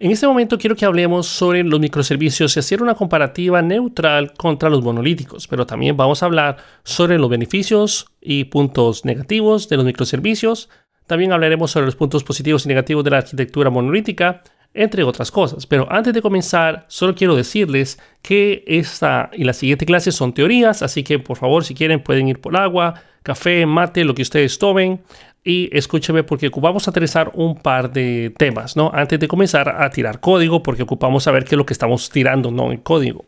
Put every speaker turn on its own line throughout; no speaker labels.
En este momento quiero que hablemos sobre los microservicios y hacer una comparativa neutral contra los monolíticos, pero también vamos a hablar sobre los beneficios y puntos negativos de los microservicios. También hablaremos sobre los puntos positivos y negativos de la arquitectura monolítica entre otras cosas. Pero antes de comenzar, solo quiero decirles que esta y la siguiente clase son teorías, así que por favor, si quieren, pueden ir por agua, café, mate, lo que ustedes tomen. Y escúcheme porque vamos a aterrizar un par de temas, ¿no? Antes de comenzar a tirar código, porque ocupamos saber qué es lo que estamos tirando, ¿no? El código.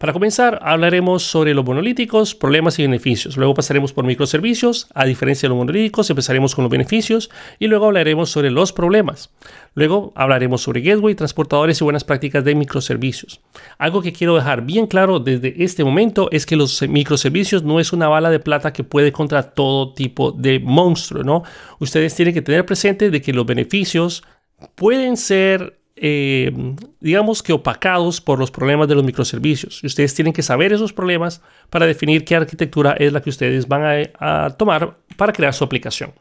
Para comenzar, hablaremos sobre los monolíticos, problemas y beneficios. Luego pasaremos por microservicios, a diferencia de los monolíticos, empezaremos con los beneficios y luego hablaremos sobre los problemas. Luego hablaremos sobre gateway, transportadores y buenas prácticas de microservicios. Algo que quiero dejar bien claro desde este momento es que los microservicios no es una bala de plata que puede contra todo tipo de monstruo, ¿no? Ustedes tienen que tener presente de que los beneficios pueden ser eh, digamos que opacados por los problemas de los microservicios. Y ustedes tienen que saber esos problemas para definir qué arquitectura es la que ustedes van a, a tomar para crear su aplicación.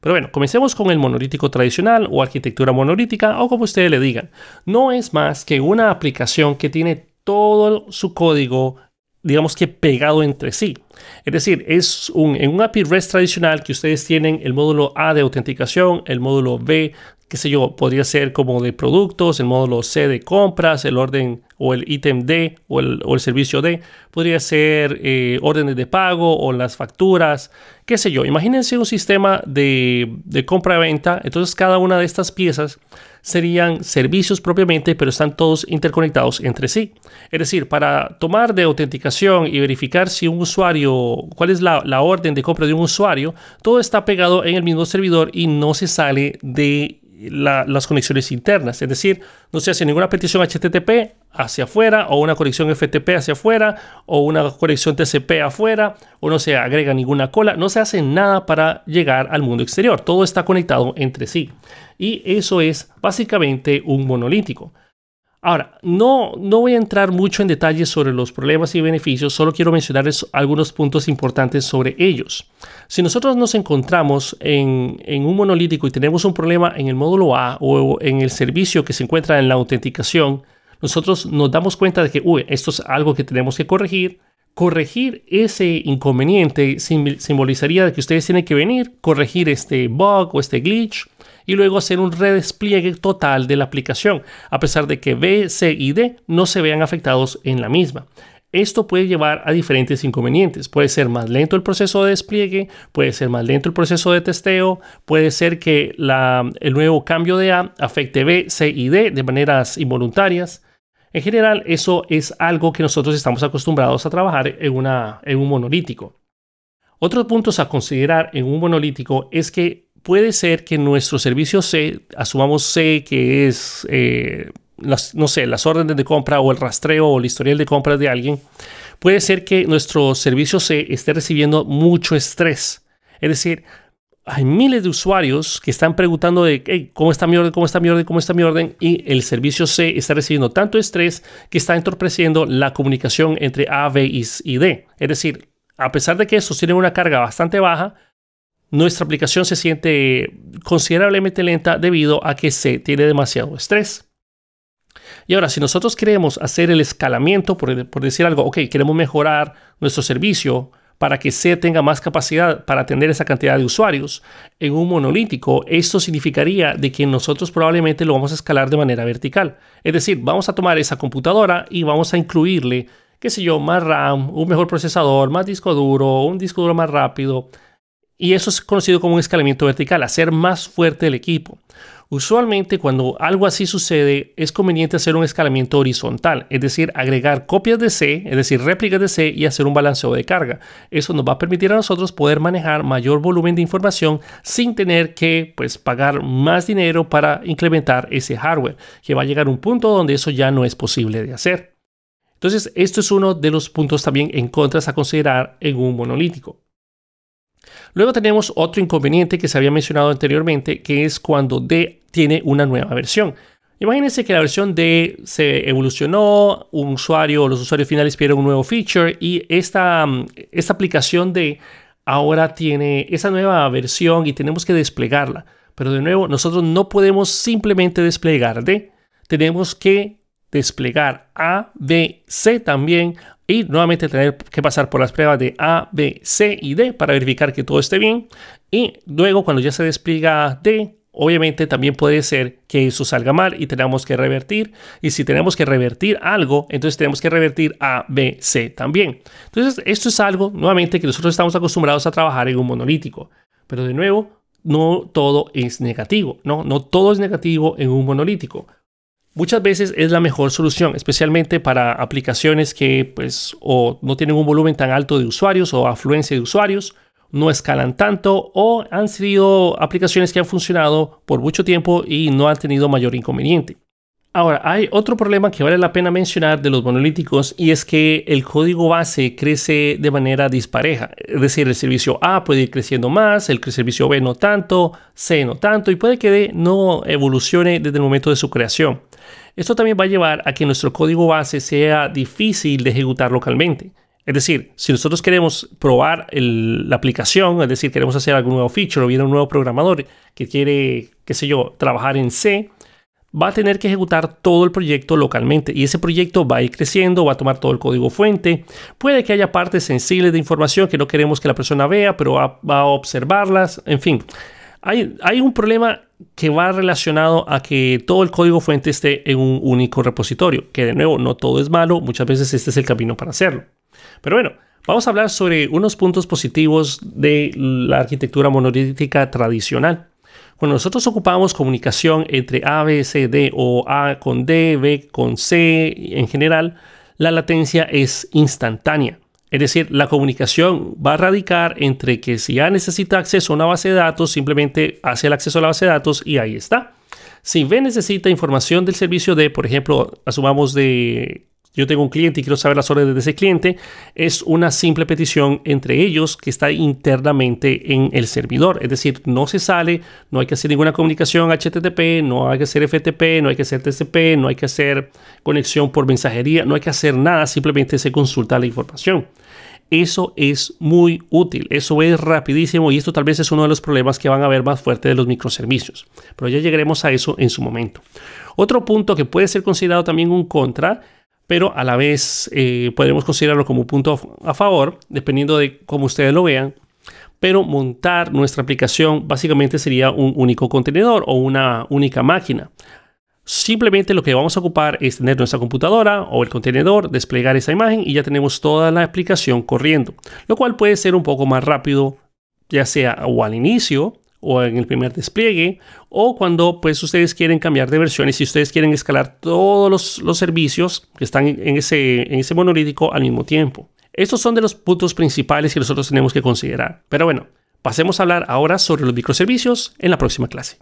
Pero bueno, comencemos con el monolítico tradicional o arquitectura monolítica o como ustedes le digan. No es más que una aplicación que tiene todo su código digamos que pegado entre sí. Es decir, es un, en un API REST tradicional que ustedes tienen el módulo A de autenticación, el módulo B, qué sé yo, podría ser como de productos, el módulo C de compras, el orden o el ítem D o el, servicio D. Podría ser eh, órdenes de pago o las facturas, qué sé yo. Imagínense un sistema de, de compra-venta. Entonces cada una de estas piezas serían servicios propiamente, pero están todos interconectados entre sí. Es decir, para tomar de autenticación y verificar si un usuario, cuál es la, la orden de compra de un usuario, todo está pegado en el mismo servidor y no se sale de las conexiones internas. Es decir, no se hace ninguna petición HTTP hacia afuera o una conexión FTP hacia afuera o una conexión TCP afuera o no se agrega ninguna cola. No se hace nada para llegar al mundo exterior. Todo está conectado entre sí. Y eso es básicamente un monolítico. Ahora, no, no voy a entrar mucho en detalle sobre los problemas y beneficios, solo quiero mencionarles algunos puntos importantes sobre ellos. Si nosotros nos encontramos en, un monolítico y tenemos un problema en el módulo A o en el servicio que se encuentra en la autenticación, nosotros nos damos cuenta de que, esto es algo que tenemos que corregir. Corregir ese inconveniente simbolizaría que ustedes tienen que venir, corregir este bug o este glitch, y luego hacer un redespliegue total de la aplicación, a pesar de que B, C y D no se vean afectados en la misma. Esto puede llevar a diferentes inconvenientes. Puede ser más lento el proceso de despliegue, puede ser más lento el proceso de testeo, puede ser que el nuevo cambio de A afecte B, C y D de maneras involuntarias. En general, eso es algo que nosotros estamos acostumbrados a trabajar en, una, en un monolítico. Otros puntos a considerar en un monolítico es que puede ser que nuestro servicio C, asumamos C que es, eh, las, no sé, las órdenes de compra o el rastreo o el historial de compras de alguien, puede ser que nuestro servicio C esté recibiendo mucho estrés. Es decir, hay miles de usuarios que están preguntando de cómo está mi orden, cómo está mi orden, cómo está mi orden, y el servicio C está recibiendo tanto estrés que está entorpeciendo la comunicación entre A, B y D. Es decir, a pesar de que estos tienen una carga bastante baja, nuestra aplicación se siente considerablemente lenta debido a que se tiene demasiado estrés. Y ahora, si nosotros queremos hacer el escalamiento, por, decir algo, ok, queremos mejorar nuestro servicio, para que se tenga más capacidad para atender esa cantidad de usuarios. En un monolítico, esto significaría de que nosotros probablemente lo vamos a escalar de manera vertical. Es decir, vamos a tomar esa computadora y vamos a incluirle, qué sé yo, más RAM, un mejor procesador, más disco duro, un disco duro más rápido, y eso es conocido como un escalamiento vertical, hacer más fuerte el equipo. Usualmente cuando algo así sucede es conveniente hacer un escalamiento horizontal, es decir, agregar copias de C, es decir, réplicas de C y hacer un balanceo de carga. Eso nos va a permitir a nosotros poder manejar mayor volumen de información sin tener que pues, pagar más dinero para incrementar ese hardware, que va a llegar a un punto donde eso ya no es posible de hacer. Entonces, esto es uno de los puntos también en contras a considerar en un monolítico. Luego tenemos otro inconveniente que se había mencionado anteriormente, que es cuando D tiene una nueva versión. Imagínense que la versión D se evolucionó, un usuario o los usuarios finales pidieron un nuevo feature y esta, mm, esta aplicación D ahora tiene esa nueva versión y tenemos que desplegarla. Pero de nuevo, nosotros no podemos simplemente desplegar D. Tenemos que desplegar A, B, C también y nuevamente tener que pasar por las pruebas de A, B, C y D para verificar que todo esté bien. Y luego cuando ya se despliega D, obviamente también puede ser que eso salga mal y tenemos que revertir. Y si tenemos que revertir algo, entonces tenemos que revertir A, B, C también. Entonces esto es algo nuevamente que nosotros estamos acostumbrados a trabajar en un monolítico. Pero de nuevo, no todo es negativo, ¿no? No todo es negativo en un monolítico muchas veces es la mejor solución, especialmente para aplicaciones que pues no tienen un volumen tan alto de usuarios o afluencia de usuarios, no escalan tanto o han sido aplicaciones que han funcionado por mucho tiempo y no han tenido mayor inconveniente. Ahora, hay otro problema que vale la pena mencionar de los monolíticos y es que el código base crece de manera dispareja. Es decir, el servicio A puede ir creciendo más, el servicio B no tanto, C no tanto y puede que D no evolucione desde el momento de su creación. Esto también va a llevar a que nuestro código base sea difícil de ejecutar localmente. Es decir, si nosotros queremos probar la aplicación, es decir, queremos hacer algún nuevo feature o viene un nuevo programador que quiere, qué sé yo, trabajar en C, va a tener que ejecutar todo el proyecto localmente y ese proyecto va a ir creciendo, va a tomar todo el código fuente. Puede que haya partes sensibles de información que no queremos que la persona vea, pero va, a observarlas. En fin, hay, hay, un problema que va relacionado a que todo el código fuente esté en un único repositorio, que de nuevo no todo es malo, muchas veces este es el camino para hacerlo. Pero bueno, vamos a hablar sobre unos puntos positivos de la arquitectura monolítica tradicional. Cuando nosotros ocupamos comunicación entre A, B, C, D o A con D, B con C en general, la latencia es instantánea. Es decir, la comunicación va a radicar entre que si A necesita acceso a una base de datos, simplemente hace el acceso a la base de datos y ahí está. Si B necesita información del servicio D, por ejemplo, asumamos de yo tengo un cliente y quiero saber las órdenes de ese cliente. Es una simple petición entre ellos que está internamente en el servidor. Es decir, no se sale, no hay que hacer ninguna comunicación HTTP, no hay que hacer FTP, no hay que hacer TCP, no hay que hacer conexión por mensajería, no hay que hacer nada, simplemente se consulta la información. Eso es muy útil, eso es rapidísimo y esto tal vez es uno de los problemas que van a ver más fuerte de los microservicios, pero ya llegaremos a eso en su momento. Otro punto que puede ser considerado también un contra pero a la vez eh, podemos considerarlo como un punto a favor, dependiendo de cómo ustedes lo vean. Pero montar nuestra aplicación básicamente sería un único contenedor o una única máquina. Simplemente lo que vamos a ocupar es tener nuestra computadora o el contenedor, desplegar esa imagen y ya tenemos toda la aplicación corriendo, lo cual puede ser un poco más rápido, ya sea o al inicio o en el primer despliegue o cuando pues ustedes quieren cambiar de versiones y ustedes quieren escalar todos los, servicios que están en ese, en ese monolítico al mismo tiempo. Estos son de los puntos principales que nosotros tenemos que considerar. Pero bueno, pasemos a hablar ahora sobre los microservicios en la próxima clase.